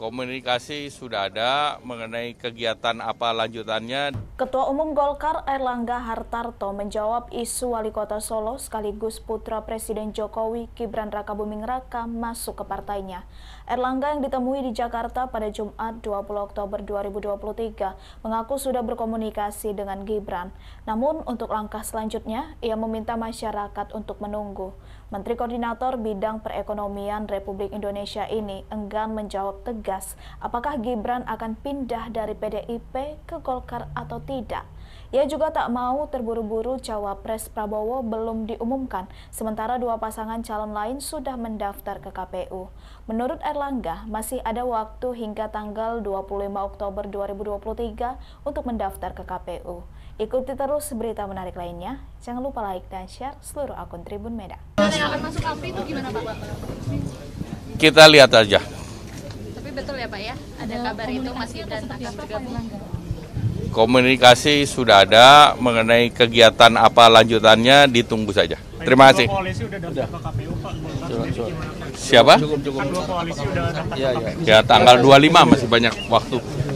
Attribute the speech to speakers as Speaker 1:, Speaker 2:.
Speaker 1: Komunikasi sudah ada mengenai kegiatan apa lanjutannya.
Speaker 2: Ketua Umum Golkar Erlangga Hartarto menjawab isu Wali Kota Solo sekaligus putra Presiden Jokowi Gibran Rakabuming Raka masuk ke partainya. Erlangga yang ditemui di Jakarta pada Jumat 20 Oktober 2023 mengaku sudah berkomunikasi dengan Gibran. Namun untuk langkah selanjutnya, ia meminta masyarakat untuk menunggu. Menteri Koordinator Bidang Perekonomian Republik Indonesia ini enggan menjawab tegas tegas apakah Gibran akan pindah dari PDIP ke Golkar atau tidak. Ia juga tak mau terburu-buru cawapres Prabowo belum diumumkan, sementara dua pasangan calon lain sudah mendaftar ke KPU. Menurut Erlangga, masih ada waktu hingga tanggal 25 Oktober 2023 untuk mendaftar ke KPU. Ikuti terus berita menarik lainnya. Jangan lupa like dan share seluruh akun Tribun Medan.
Speaker 1: Kita lihat aja
Speaker 2: tapi betul ya Pak ya ada kabar itu masih dan akan bergabung
Speaker 1: komunikasi sudah ada mengenai kegiatan apa lanjutannya ditunggu saja. Terima kasih. Siapa?
Speaker 3: Iya, iya. Ya, tanggal ya tanggal 25 masih
Speaker 1: banyak waktu.